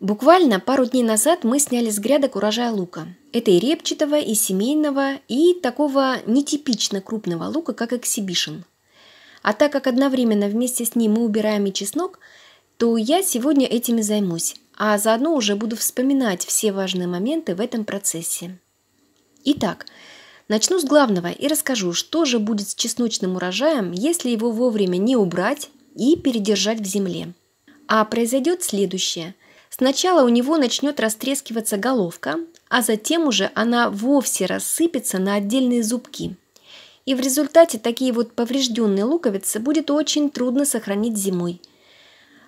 Буквально пару дней назад мы сняли с грядок урожая лука. Это и репчатого, и семейного, и такого нетипично крупного лука, как эксибишн. А так как одновременно вместе с ним мы убираем и чеснок, то я сегодня этим и займусь, а заодно уже буду вспоминать все важные моменты в этом процессе. Итак, начну с главного и расскажу, что же будет с чесночным урожаем, если его вовремя не убрать и передержать в земле. А произойдет следующее – Сначала у него начнет растрескиваться головка, а затем уже она вовсе рассыпется на отдельные зубки. И в результате такие вот поврежденные луковицы будет очень трудно сохранить зимой.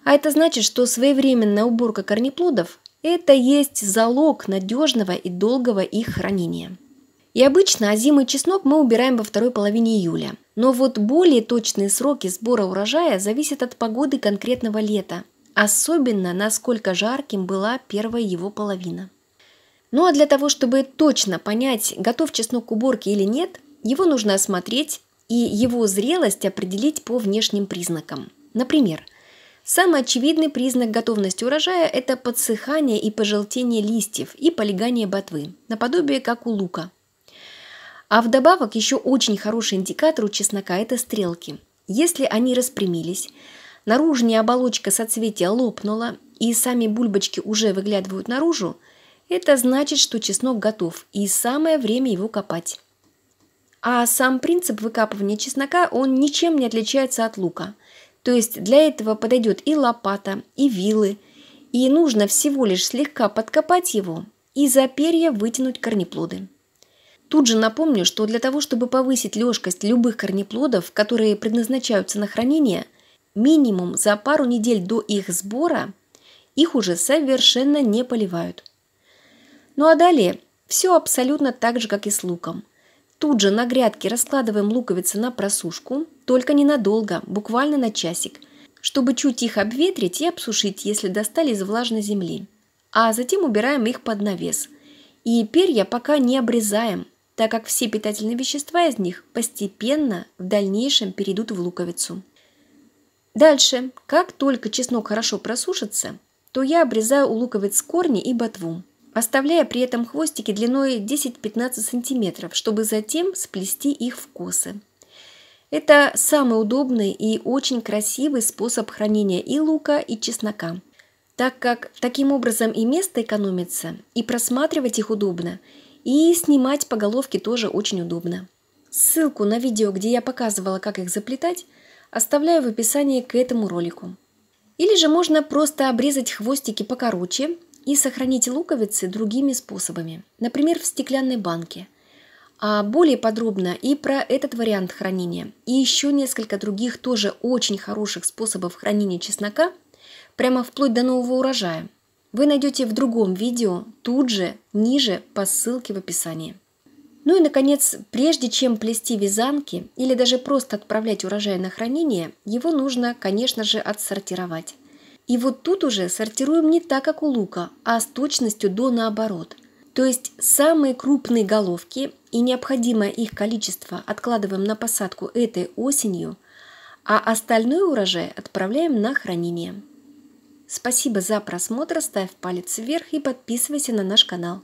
А это значит, что своевременная уборка корнеплодов – это есть залог надежного и долгого их хранения. И обычно озимый а чеснок мы убираем во второй половине июля. Но вот более точные сроки сбора урожая зависят от погоды конкретного лета – Особенно, насколько жарким была первая его половина. Ну а для того, чтобы точно понять, готов чеснок к уборке или нет, его нужно осмотреть и его зрелость определить по внешним признакам. Например, самый очевидный признак готовности урожая – это подсыхание и пожелтение листьев и полегание ботвы, наподобие как у лука. А вдобавок еще очень хороший индикатор у чеснока – это стрелки. Если они распрямились, наружная оболочка соцветия а лопнула и сами бульбочки уже выглядывают наружу, это значит, что чеснок готов и самое время его копать. А сам принцип выкапывания чеснока, он ничем не отличается от лука. То есть для этого подойдет и лопата, и вилы, и нужно всего лишь слегка подкопать его и за перья вытянуть корнеплоды. Тут же напомню, что для того, чтобы повысить легкость любых корнеплодов, которые предназначаются на хранение – Минимум за пару недель до их сбора их уже совершенно не поливают. Ну а далее все абсолютно так же, как и с луком. Тут же на грядке раскладываем луковицы на просушку, только ненадолго, буквально на часик, чтобы чуть их обветрить и обсушить, если достали из влажной земли. А затем убираем их под навес. И перья пока не обрезаем, так как все питательные вещества из них постепенно в дальнейшем перейдут в луковицу. Дальше, как только чеснок хорошо просушится, то я обрезаю у луковиц корни и ботву, оставляя при этом хвостики длиной 10-15 см, чтобы затем сплести их в косы. Это самый удобный и очень красивый способ хранения и лука, и чеснока, так как таким образом и место экономится, и просматривать их удобно, и снимать по головке тоже очень удобно. Ссылку на видео, где я показывала, как их заплетать, оставляю в описании к этому ролику. Или же можно просто обрезать хвостики покороче и сохранить луковицы другими способами, например, в стеклянной банке. А более подробно и про этот вариант хранения, и еще несколько других тоже очень хороших способов хранения чеснока, прямо вплоть до нового урожая, вы найдете в другом видео тут же, ниже по ссылке в описании. Ну и, наконец, прежде чем плести вязанки или даже просто отправлять урожай на хранение, его нужно, конечно же, отсортировать. И вот тут уже сортируем не так, как у лука, а с точностью до наоборот. То есть самые крупные головки и необходимое их количество откладываем на посадку этой осенью, а остальное урожай отправляем на хранение. Спасибо за просмотр, ставь палец вверх и подписывайся на наш канал.